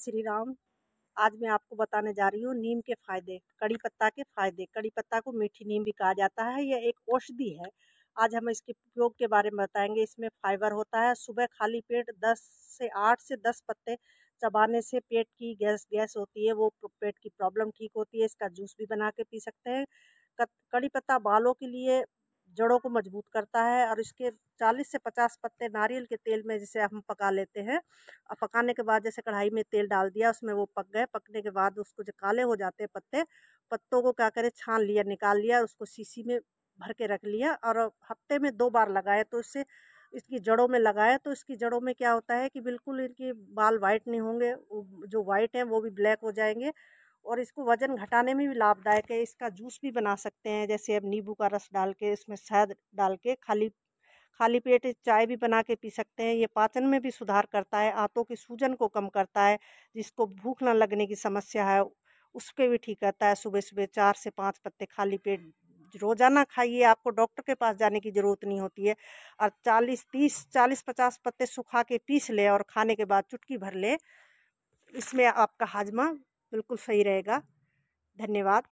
श्री राम आज मैं आपको बताने जा रही हूँ नीम के फायदे कड़ी पत्ता के फायदे कड़ी पत्ता को मीठी नीम भी कहा जाता है यह एक औषधि है आज हम इसके उपयोग के बारे में बताएंगे इसमें फाइबर होता है सुबह खाली पेट दस से आठ से दस पत्ते चबाने से पेट की गैस गैस होती है वो पेट की प्रॉब्लम ठीक होती है इसका जूस भी बना के पी सकते हैं कड़ी पत्ता बालों के लिए जड़ों को मजबूत करता है और इसके 40 से 50 पत्ते नारियल के तेल में जिसे हम पका लेते हैं और पकाने के बाद जैसे कढ़ाई में तेल डाल दिया उसमें वो पक गए पकने के बाद उसको जो काले हो जाते हैं पत्ते पत्तों को क्या करें छान लिया निकाल लिया उसको शीशी में भर के रख लिया और हफ्ते में दो बार लगाए तो इससे इसकी जड़ों में लगाए तो इसकी जड़ों में क्या होता है कि बिल्कुल इनके बाल वाइट नहीं होंगे जो वाइट हैं वो भी ब्लैक हो जाएंगे और इसको वज़न घटाने में भी लाभदायक है इसका जूस भी बना सकते हैं जैसे अब नींबू का रस डाल के इसमें शहद डाल के खाली खाली पेट चाय भी बना के पी सकते हैं ये पाचन में भी सुधार करता है आंतों की सूजन को कम करता है जिसको भूख ना लगने की समस्या है उस पर भी ठीक करता है सुबह सुबह चार से पाँच पत्ते खाली पेट रोज़ाना खाइए आपको डॉक्टर के पास जाने की ज़रूरत नहीं होती है और चालीस तीस चालीस पचास पत्ते सुखा के पीस ले और खाने के बाद चुटकी भर ले इसमें आपका हाजमा बिल्कुल सही रहेगा धन्यवाद